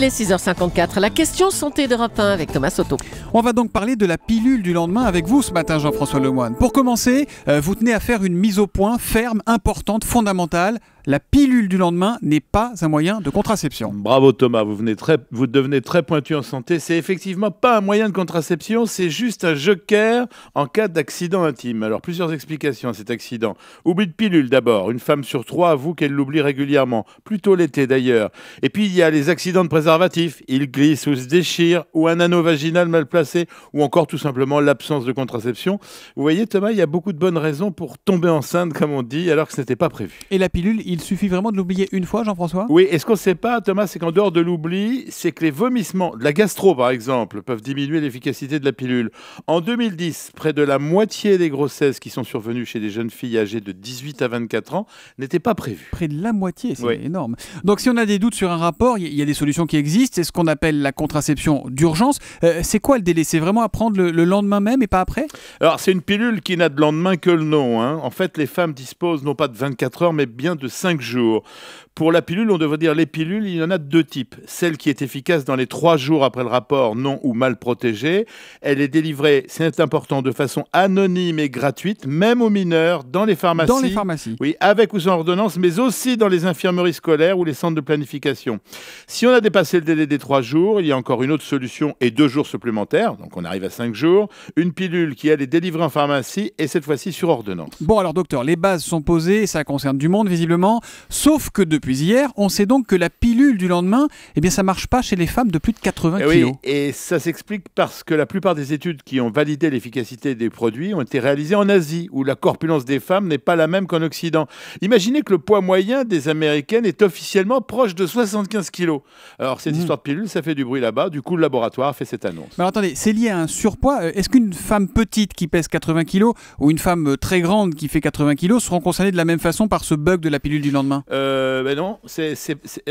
les 6h54. La question santé de 1 avec Thomas Soto. On va donc parler de la pilule du lendemain avec vous ce matin, Jean-François Lemoine. Pour commencer, euh, vous tenez à faire une mise au point ferme, importante, fondamentale. La pilule du lendemain n'est pas un moyen de contraception. Bravo Thomas, vous, devenez très pointu en santé. C'est effectivement pas un moyen de contraception, c'est juste un joker en cas d'accident intime. Alors plusieurs explications à cet accident. Oublie de pilule d'abord. Une femme sur trois avoue qu'elle l'oublie régulièrement, plutôt l'été d'ailleurs. Et puis il y a les accidents de présence il glisse ou se déchire, ou un anneau vaginal mal placé, ou encore tout simplement l'absence de contraception. Vous voyez Thomas, il y a beaucoup de bonnes raisons pour tomber enceinte, comme on dit, alors que ce n'était pas prévu. Et la pilule, il suffit vraiment de l'oublier une fois, Jean-François Oui, et ce qu'on ne sait pas, Thomas, c'est qu'en dehors de l'oubli, c'est que les vomissements, de la gastro par exemple, peuvent diminuer l'efficacité de la pilule. En 2010, près de la moitié des grossesses qui sont survenues chez des jeunes filles âgées de 18 à 24 ans n'étaient pas prévues. Près de la moitié, c'est énorme. Donc si on a des doutes sur un rapport, il y a des solutions qui existe, c'est ce qu'on appelle la contraception d'urgence. Euh, c'est quoi le délai C'est vraiment à prendre le, lendemain même et pas après Alors c'est une pilule qui n'a de lendemain que le nom. Hein. En fait, les femmes disposent non pas de 24 heures, mais bien de 5 jours pour la pilule, on devrait dire les pilules, il y en a deux types. Celle qui est efficace dans les trois jours après le rapport non ou mal protégé, elle est délivrée, c'est important, de façon anonyme et gratuite, même aux mineurs, dans les pharmacies. Dans les pharmacies. Oui, avec ou sans ordonnance, mais aussi dans les infirmeries scolaires ou les centres de planification. Si on a dépassé le délai des trois jours, il y a encore une autre solution et deux jours supplémentaires, donc on arrive à cinq jours, une pilule qui, elle, est délivrée en pharmacie et cette fois-ci sur ordonnance. Bon, alors docteur, les bases sont posées, ça concerne du monde visiblement, sauf que depuis hier. On sait donc que la pilule du lendemain, eh bien, ça marche pas chez les femmes de plus de 80 eh oui, Et ça s'explique parce que la plupart des études qui ont validé l'efficacité des produits ont été réalisées en Asie, où la corpulence des femmes n'est pas la même qu'en Occident. Imaginez que le poids moyen des Américaines est officiellement proche de 75 kg. Alors cette mmh. histoire de pilule, ça fait du bruit là-bas. Du coup, le laboratoire fait cette annonce. Mais attendez, c'est lié à un surpoids. Euh, est-ce qu'une femme petite qui pèse 80 kg ou une femme euh, très grande qui fait 80 kg seront concernées de la même façon par ce bug de la pilule du lendemain euh, non, c'est,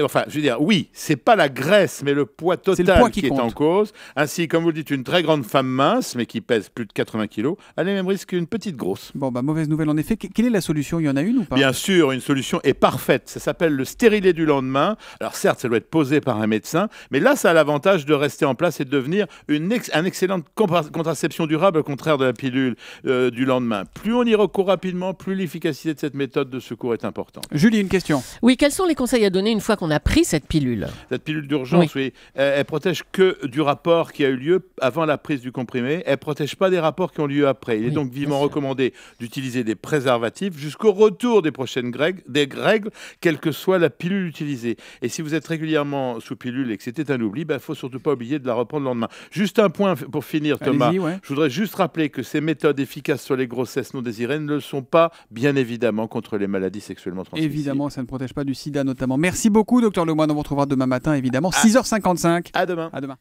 enfin, je veux dire, oui, c'est pas la graisse, mais le poids total qui, est en cause. Ainsi, comme vous le dites, une très grande femme mince, mais qui pèse plus de 80 kilos, a les mêmes risques qu'une petite grosse. Bon, bah, mauvaise nouvelle en effet. quelle est la solution Il y en a une ou pas Bien sûr, une solution est parfaite. Ça s'appelle le stérilet du lendemain. Alors certes, ça doit être posé par un médecin, mais là, ça a l'avantage de rester en place et de devenir une un excellente contraception durable, au contraire de la pilule euh, du lendemain. Plus on y recourt rapidement, plus l'efficacité de cette méthode de secours est importante. Julie, une question. Oui, quels sont les conseils à donner une fois qu'on a pris cette pilule Cette pilule d'urgence, oui. Euh, elle, protège que du rapport qui a eu lieu avant la prise du comprimé. Elle protège pas des rapports qui ont lieu après. Il est donc vivement recommandé d'utiliser des préservatifs jusqu'au retour des prochaines règles, des règles, quelle que soit la pilule utilisée. Et si vous êtes régulièrement sous pilule et que c'était un oubli, il ben, ne faut surtout pas oublier de la reprendre le lendemain. Juste un point pour finir, Thomas. Je voudrais juste rappeler que ces méthodes efficaces sur les grossesses non désirées ne le sont pas, bien évidemment, contre les maladies sexuellement transmissibles. Évidemment, ça ne protège pas du sida notamment. Merci beaucoup, docteur Lemoine. On vous retrouvera demain matin, évidemment, 6h55. À demain. À demain.